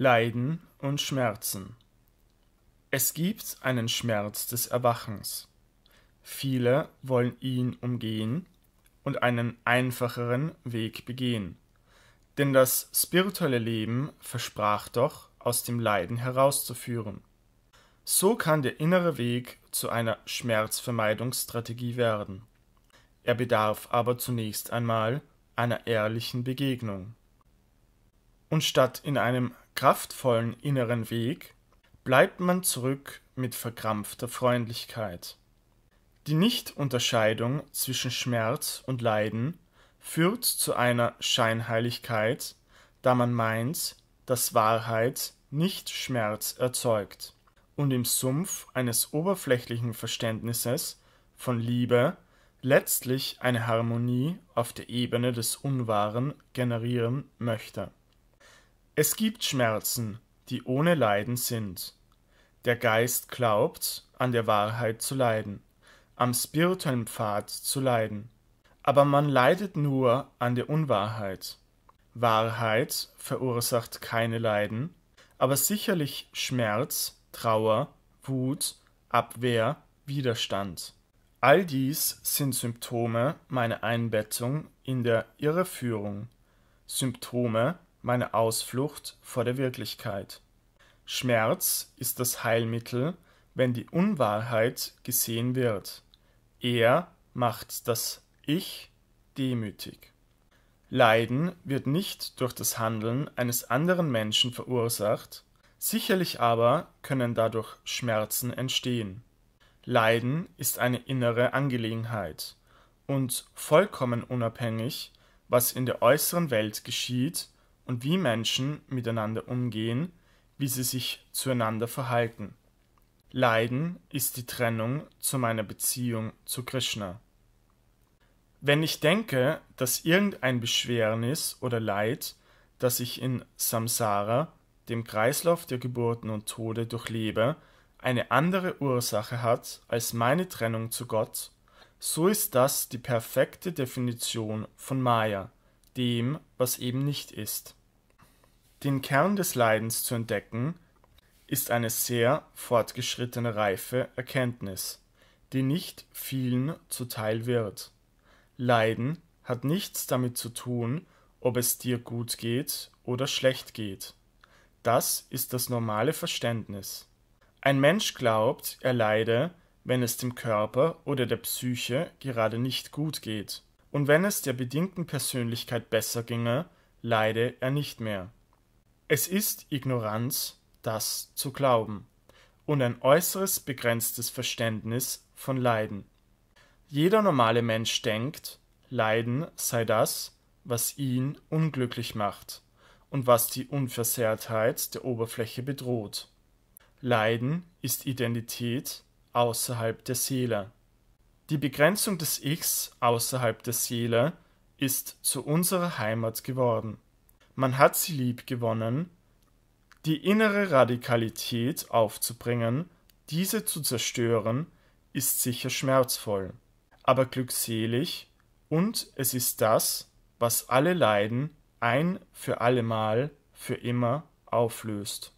Leiden und Schmerzen. Es gibt einen Schmerz des Erwachens. Viele wollen ihn umgehen und einen einfacheren Weg begehen. Denn das spirituelle Leben versprach doch, aus dem Leiden herauszuführen. So kann der innere Weg zu einer Schmerzvermeidungsstrategie werden. Er bedarf aber zunächst einmal einer ehrlichen Begegnung. Und statt in einem kraftvollen inneren Weg bleibt man zurück mit verkrampfter Freundlichkeit. Die Nichtunterscheidung zwischen Schmerz und Leiden führt zu einer Scheinheiligkeit, da man meint, dass Wahrheit nicht Schmerz erzeugt und im Sumpf eines oberflächlichen Verständnisses von Liebe letztlich eine Harmonie auf der Ebene des Unwahren generieren möchte es gibt Schmerzen, die ohne Leiden sind. Der Geist glaubt, an der Wahrheit zu leiden, am spirituellen Pfad zu leiden. Aber man leidet nur an der Unwahrheit. Wahrheit verursacht keine Leiden, aber sicherlich Schmerz, Trauer, Wut, Abwehr, Widerstand. All dies sind Symptome meiner Einbettung in der Irreführung, Symptome meine Ausflucht vor der Wirklichkeit. Schmerz ist das Heilmittel, wenn die Unwahrheit gesehen wird. Er macht das Ich demütig. Leiden wird nicht durch das Handeln eines anderen Menschen verursacht, sicherlich aber können dadurch Schmerzen entstehen. Leiden ist eine innere Angelegenheit und vollkommen unabhängig, was in der äußeren Welt geschieht, und wie Menschen miteinander umgehen, wie sie sich zueinander verhalten. Leiden ist die Trennung zu meiner Beziehung zu Krishna. Wenn ich denke, dass irgendein Beschwernis oder Leid, das ich in Samsara, dem Kreislauf der Geburten und Tode, durchlebe, eine andere Ursache hat als meine Trennung zu Gott, so ist das die perfekte Definition von Maya, dem, was eben nicht ist. Den Kern des Leidens zu entdecken, ist eine sehr fortgeschrittene reife Erkenntnis, die nicht vielen zuteil wird. Leiden hat nichts damit zu tun, ob es dir gut geht oder schlecht geht. Das ist das normale Verständnis. Ein Mensch glaubt, er leide, wenn es dem Körper oder der Psyche gerade nicht gut geht. Und wenn es der bedingten Persönlichkeit besser ginge, leide er nicht mehr. Es ist Ignoranz, das zu glauben, und ein äußeres begrenztes Verständnis von Leiden. Jeder normale Mensch denkt, Leiden sei das, was ihn unglücklich macht und was die Unversehrtheit der Oberfläche bedroht. Leiden ist Identität außerhalb der Seele. Die Begrenzung des Ichs außerhalb der Seele ist zu unserer Heimat geworden. Man hat sie lieb gewonnen, die innere Radikalität aufzubringen, diese zu zerstören, ist sicher schmerzvoll, aber glückselig, und es ist das, was alle Leiden ein für allemal für immer auflöst.